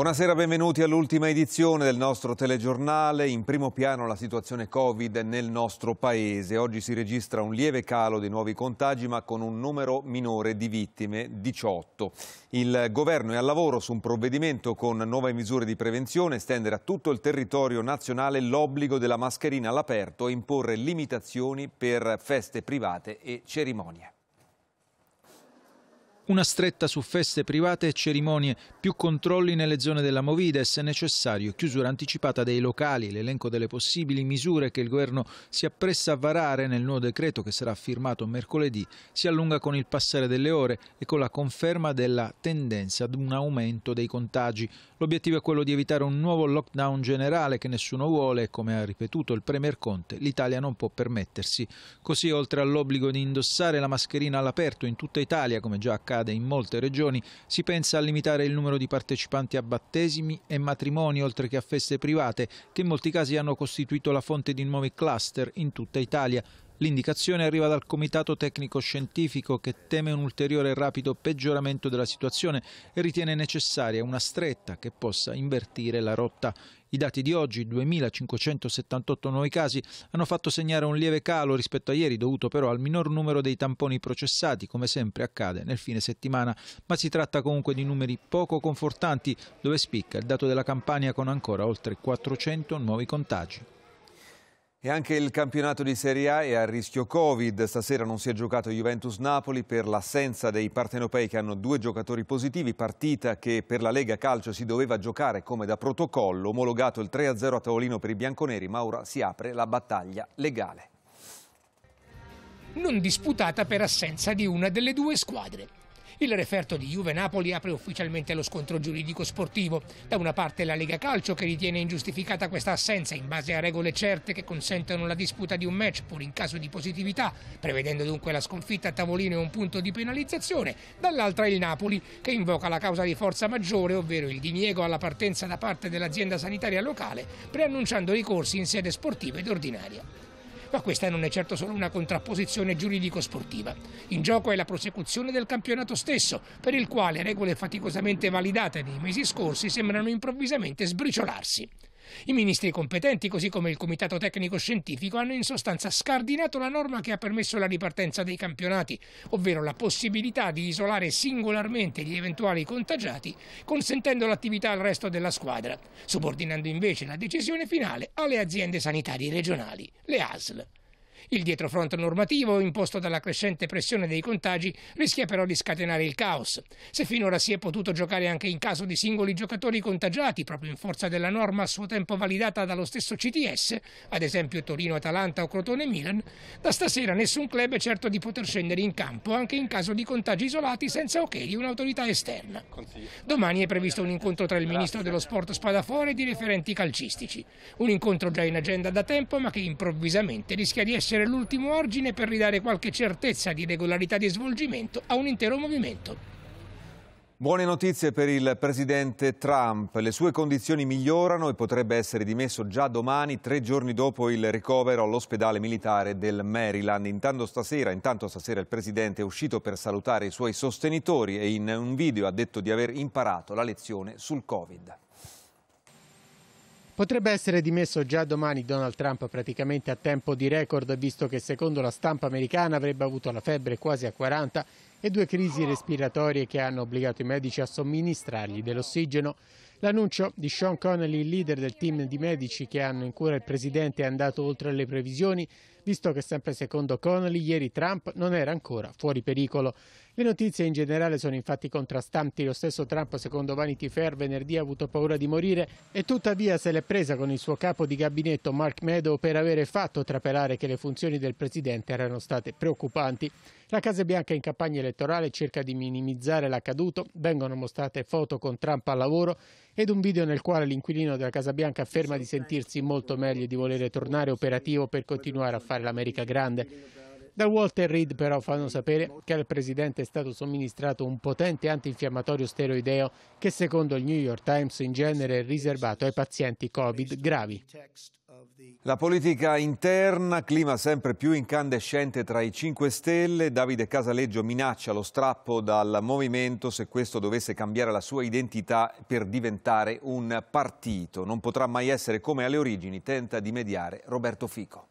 Buonasera, benvenuti all'ultima edizione del nostro telegiornale. In primo piano la situazione Covid nel nostro paese. Oggi si registra un lieve calo dei nuovi contagi ma con un numero minore di vittime, 18. Il governo è al lavoro su un provvedimento con nuove misure di prevenzione, estendere a tutto il territorio nazionale l'obbligo della mascherina all'aperto e imporre limitazioni per feste private e cerimonie. Una stretta su feste private e cerimonie, più controlli nelle zone della Movida e se necessario chiusura anticipata dei locali, l'elenco delle possibili misure che il governo si appresta a varare nel nuovo decreto che sarà firmato mercoledì si allunga con il passare delle ore e con la conferma della tendenza ad un aumento dei contagi. L'obiettivo è quello di evitare un nuovo lockdown generale che nessuno vuole e come ha ripetuto il Premier Conte l'Italia non può permettersi. Così oltre all'obbligo di indossare la mascherina all'aperto in tutta Italia come già accade accade in molte regioni, si pensa a limitare il numero di partecipanti a battesimi e matrimoni oltre che a feste private che in molti casi hanno costituito la fonte di nuovi cluster in tutta Italia. L'indicazione arriva dal Comitato Tecnico Scientifico che teme un ulteriore rapido peggioramento della situazione e ritiene necessaria una stretta che possa invertire la rotta. I dati di oggi, 2.578 nuovi casi, hanno fatto segnare un lieve calo rispetto a ieri, dovuto però al minor numero dei tamponi processati, come sempre accade nel fine settimana. Ma si tratta comunque di numeri poco confortanti, dove spicca il dato della Campania con ancora oltre 400 nuovi contagi. E anche il campionato di Serie A è a rischio Covid. Stasera non si è giocato Juventus-Napoli per l'assenza dei partenopei che hanno due giocatori positivi, partita che per la Lega Calcio si doveva giocare come da protocollo, omologato il 3-0 a tavolino per i bianconeri, ma ora si apre la battaglia legale. Non disputata per assenza di una delle due squadre. Il referto di Juve-Napoli apre ufficialmente lo scontro giuridico sportivo. Da una parte la Lega Calcio che ritiene ingiustificata questa assenza in base a regole certe che consentono la disputa di un match pur in caso di positività, prevedendo dunque la sconfitta a tavolino e un punto di penalizzazione. Dall'altra il Napoli che invoca la causa di forza maggiore, ovvero il diniego alla partenza da parte dell'azienda sanitaria locale, preannunciando ricorsi in sede sportiva ed ordinaria ma questa non è certo solo una contrapposizione giuridico-sportiva. In gioco è la prosecuzione del campionato stesso, per il quale regole faticosamente validate nei mesi scorsi sembrano improvvisamente sbriciolarsi. I ministri competenti, così come il Comitato Tecnico Scientifico, hanno in sostanza scardinato la norma che ha permesso la ripartenza dei campionati, ovvero la possibilità di isolare singolarmente gli eventuali contagiati, consentendo l'attività al resto della squadra, subordinando invece la decisione finale alle aziende sanitarie regionali, le ASL. Il dietrofront normativo, imposto dalla crescente pressione dei contagi, rischia però di scatenare il caos. Se finora si è potuto giocare anche in caso di singoli giocatori contagiati, proprio in forza della norma a suo tempo validata dallo stesso CTS, ad esempio Torino-Atalanta o Crotone-Milan, da stasera nessun club è certo di poter scendere in campo anche in caso di contagi isolati senza ok di un'autorità esterna. Domani è previsto un incontro tra il ministro dello sport Spadafore e di referenti calcistici. Un incontro già in agenda da tempo ma che improvvisamente rischia di essere essere l'ultimo argine per ridare qualche certezza di regolarità di svolgimento a un intero movimento. Buone notizie per il presidente Trump. Le sue condizioni migliorano e potrebbe essere dimesso già domani, tre giorni dopo il ricovero all'ospedale militare del Maryland. Intanto stasera, intanto stasera il presidente è uscito per salutare i suoi sostenitori e in un video ha detto di aver imparato la lezione sul Covid. Potrebbe essere dimesso già domani Donald Trump praticamente a tempo di record visto che secondo la stampa americana avrebbe avuto la febbre quasi a 40 e due crisi respiratorie che hanno obbligato i medici a somministrargli dell'ossigeno. L'annuncio di Sean Connolly, leader del team di medici che hanno in cura il presidente, è andato oltre le previsioni, visto che sempre secondo Connolly ieri Trump non era ancora fuori pericolo. Le notizie in generale sono infatti contrastanti, lo stesso Trump secondo Vanity Fair venerdì ha avuto paura di morire e tuttavia se l'è presa con il suo capo di gabinetto Mark Meadow per avere fatto trapelare che le funzioni del presidente erano state preoccupanti. La Casa Bianca in campagna elettorale cerca di minimizzare l'accaduto, vengono mostrate foto con Trump al lavoro ed un video nel quale l'inquilino della Casa Bianca afferma di sentirsi molto meglio e di volere tornare operativo per continuare a fare l'America grande. Da Walter Reed però fanno sapere che al presidente è stato somministrato un potente antinfiammatorio steroideo che secondo il New York Times in genere è riservato ai pazienti Covid gravi. La politica interna, clima sempre più incandescente tra i 5 Stelle, Davide Casaleggio minaccia lo strappo dal movimento se questo dovesse cambiare la sua identità per diventare un partito. Non potrà mai essere come alle origini, tenta di mediare Roberto Fico.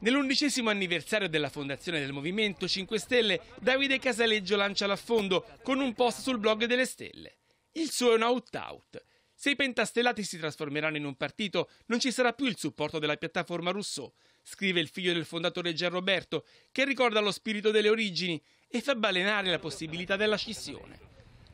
Nell'undicesimo anniversario della fondazione del Movimento 5 Stelle, Davide Casaleggio lancia l'affondo con un post sul blog delle Stelle. Il suo è un out-out se i pentastellati si trasformeranno in un partito, non ci sarà più il supporto della piattaforma Rousseau, scrive il figlio del fondatore Gianroberto, che ricorda lo spirito delle origini e fa balenare la possibilità della scissione.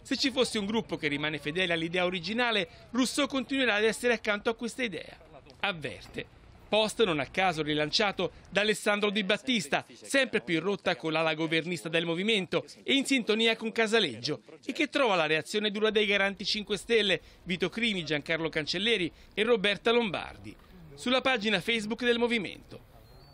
Se ci fosse un gruppo che rimane fedele all'idea originale, Rousseau continuerà ad essere accanto a questa idea. Avverte. Post non a caso rilanciato da Alessandro Di Battista, sempre più in rotta con l'ala governista del movimento e in sintonia con Casaleggio, e che trova la reazione dura dei garanti 5 Stelle, Vito Crimi, Giancarlo Cancelleri e Roberta Lombardi, sulla pagina Facebook del movimento.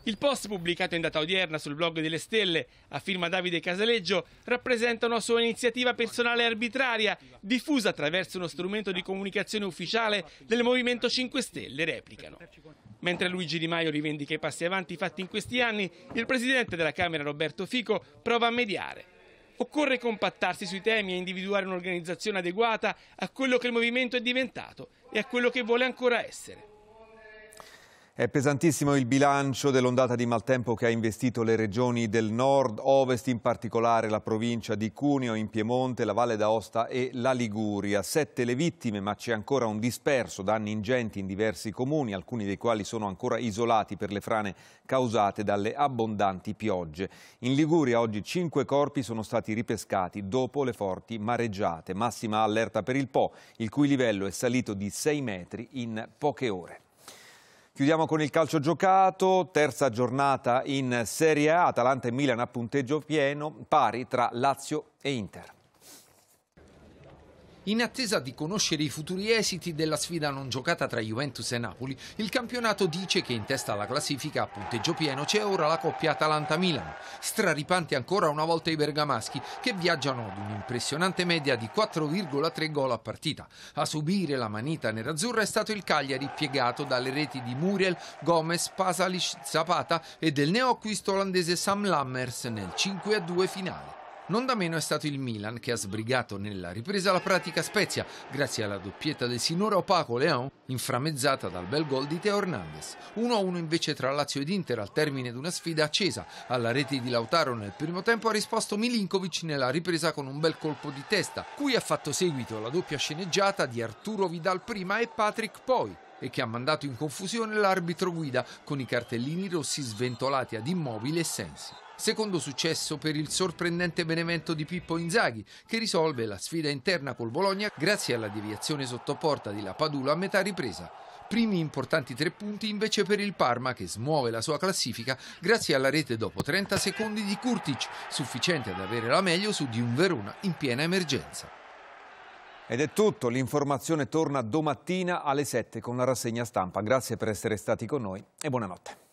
Il post pubblicato in data odierna sul blog delle Stelle, a firma Davide Casaleggio, rappresenta una sua iniziativa personale arbitraria, diffusa attraverso uno strumento di comunicazione ufficiale del Movimento 5 Stelle, replicano. Mentre Luigi Di Maio rivendica i passi avanti fatti in questi anni, il presidente della Camera Roberto Fico prova a mediare. Occorre compattarsi sui temi e individuare un'organizzazione adeguata a quello che il movimento è diventato e a quello che vuole ancora essere. È pesantissimo il bilancio dell'ondata di maltempo che ha investito le regioni del nord-ovest, in particolare la provincia di Cuneo, in Piemonte, la Valle d'Aosta e la Liguria. Sette le vittime, ma c'è ancora un disperso, danni ingenti in diversi comuni, alcuni dei quali sono ancora isolati per le frane causate dalle abbondanti piogge. In Liguria oggi cinque corpi sono stati ripescati dopo le forti mareggiate. Massima allerta per il Po, il cui livello è salito di 6 metri in poche ore. Chiudiamo con il calcio giocato, terza giornata in Serie A, Atalanta e Milan a punteggio pieno, pari tra Lazio e Inter. In attesa di conoscere i futuri esiti della sfida non giocata tra Juventus e Napoli, il campionato dice che in testa alla classifica a punteggio pieno c'è ora la coppia Atalanta-Milan, Straripanti ancora una volta i bergamaschi che viaggiano ad un'impressionante media di 4,3 gol a partita. A subire la manita nerazzurra è stato il Cagliari piegato dalle reti di Muriel, Gomez, Pasalic, Zapata e del neoacquisto olandese Sam Lammers nel 5-2 finale. Non da meno è stato il Milan che ha sbrigato nella ripresa la pratica Spezia grazie alla doppietta del sinora opaco Leon, inframmezzata dal bel gol di Teo Hernandez. 1-1 invece tra Lazio ed Inter al termine di una sfida accesa. Alla rete di Lautaro nel primo tempo ha risposto Milinkovic nella ripresa con un bel colpo di testa, cui ha fatto seguito la doppia sceneggiata di Arturo Vidal prima e Patrick poi e che ha mandato in confusione l'arbitro guida con i cartellini rossi sventolati ad immobile e sensi. Secondo successo per il sorprendente Benevento di Pippo Inzaghi, che risolve la sfida interna col Bologna grazie alla deviazione sottoporta di La Padula a metà ripresa. Primi importanti tre punti invece per il Parma che smuove la sua classifica grazie alla rete dopo 30 secondi di Kurtic, sufficiente ad avere la meglio su di un Verona in piena emergenza. Ed è tutto, l'informazione torna domattina alle 7 con la rassegna stampa. Grazie per essere stati con noi e buonanotte.